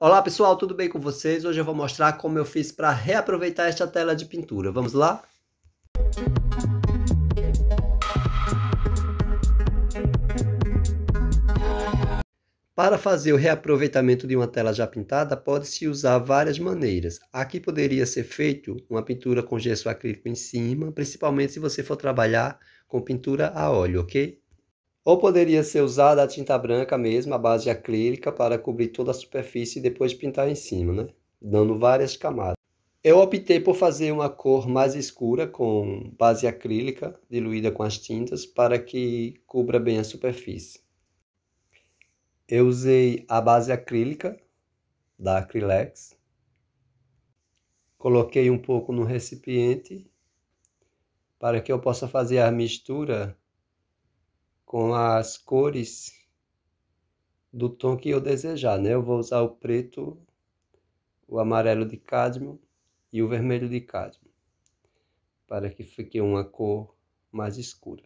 Olá pessoal, tudo bem com vocês? Hoje eu vou mostrar como eu fiz para reaproveitar esta tela de pintura. Vamos lá? Para fazer o reaproveitamento de uma tela já pintada, pode-se usar várias maneiras. Aqui poderia ser feito uma pintura com gesso acrílico em cima, principalmente se você for trabalhar com pintura a óleo, ok? Ou poderia ser usada a tinta branca mesmo, a base acrílica, para cobrir toda a superfície e depois pintar em cima, né? dando várias camadas. Eu optei por fazer uma cor mais escura com base acrílica diluída com as tintas para que cubra bem a superfície. Eu usei a base acrílica da Acrylex. Coloquei um pouco no recipiente para que eu possa fazer a mistura com as cores do tom que eu desejar, né? Eu vou usar o preto, o amarelo de cádmio e o vermelho de cádmio, para que fique uma cor mais escura.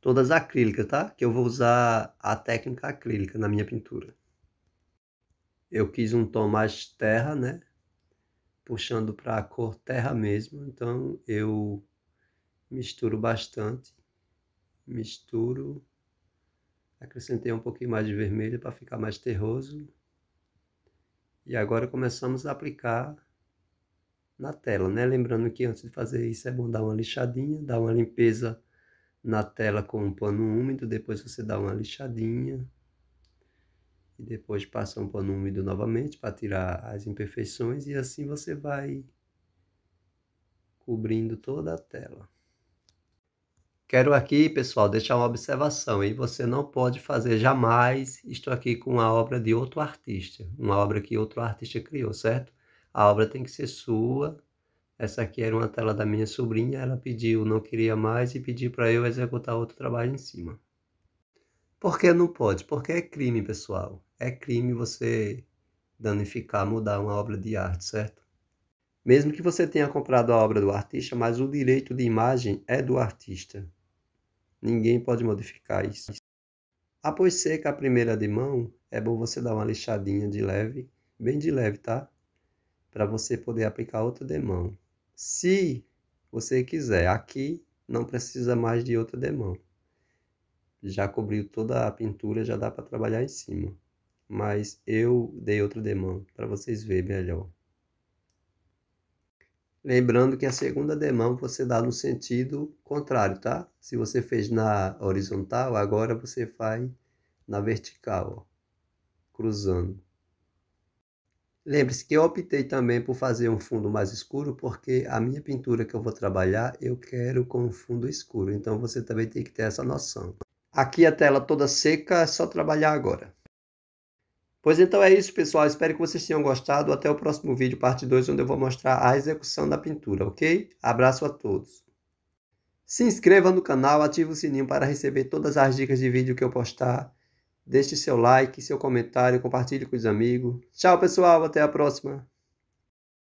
Todas acrílicas, tá? Que eu vou usar a técnica acrílica na minha pintura. Eu quis um tom mais terra, né? Puxando para a cor terra mesmo, então eu misturo bastante misturo, acrescentei um pouquinho mais de vermelho para ficar mais terroso. E agora começamos a aplicar na tela, né? Lembrando que antes de fazer isso é bom dar uma lixadinha, dar uma limpeza na tela com um pano úmido, depois você dá uma lixadinha e depois passa um pano úmido novamente para tirar as imperfeições e assim você vai cobrindo toda a tela. Quero aqui, pessoal, deixar uma observação, e você não pode fazer jamais estou aqui com a obra de outro artista, uma obra que outro artista criou, certo? A obra tem que ser sua. Essa aqui era uma tela da minha sobrinha, ela pediu, não queria mais e pediu para eu executar outro trabalho em cima. Por que não pode? Porque é crime, pessoal. É crime você danificar, mudar uma obra de arte, certo? Mesmo que você tenha comprado a obra do artista, mas o direito de imagem é do artista. Ninguém pode modificar isso. Após seca a primeira de mão, é bom você dar uma lixadinha de leve, bem de leve, tá? Para você poder aplicar outra demão. Se você quiser, aqui não precisa mais de outra demão. Já cobriu toda a pintura, já dá para trabalhar em cima. Mas eu dei outra demão para vocês verem melhor. Lembrando que a segunda demão você dá no sentido contrário, tá? Se você fez na horizontal, agora você faz na vertical, ó, cruzando. Lembre-se que eu optei também por fazer um fundo mais escuro, porque a minha pintura que eu vou trabalhar, eu quero com um fundo escuro. Então você também tem que ter essa noção. Aqui a tela toda seca, é só trabalhar agora. Pois então é isso, pessoal. Espero que vocês tenham gostado. Até o próximo vídeo, parte 2, onde eu vou mostrar a execução da pintura, ok? Abraço a todos. Se inscreva no canal, ative o sininho para receber todas as dicas de vídeo que eu postar. Deixe seu like, seu comentário, compartilhe com os amigos. Tchau, pessoal. Até a próxima.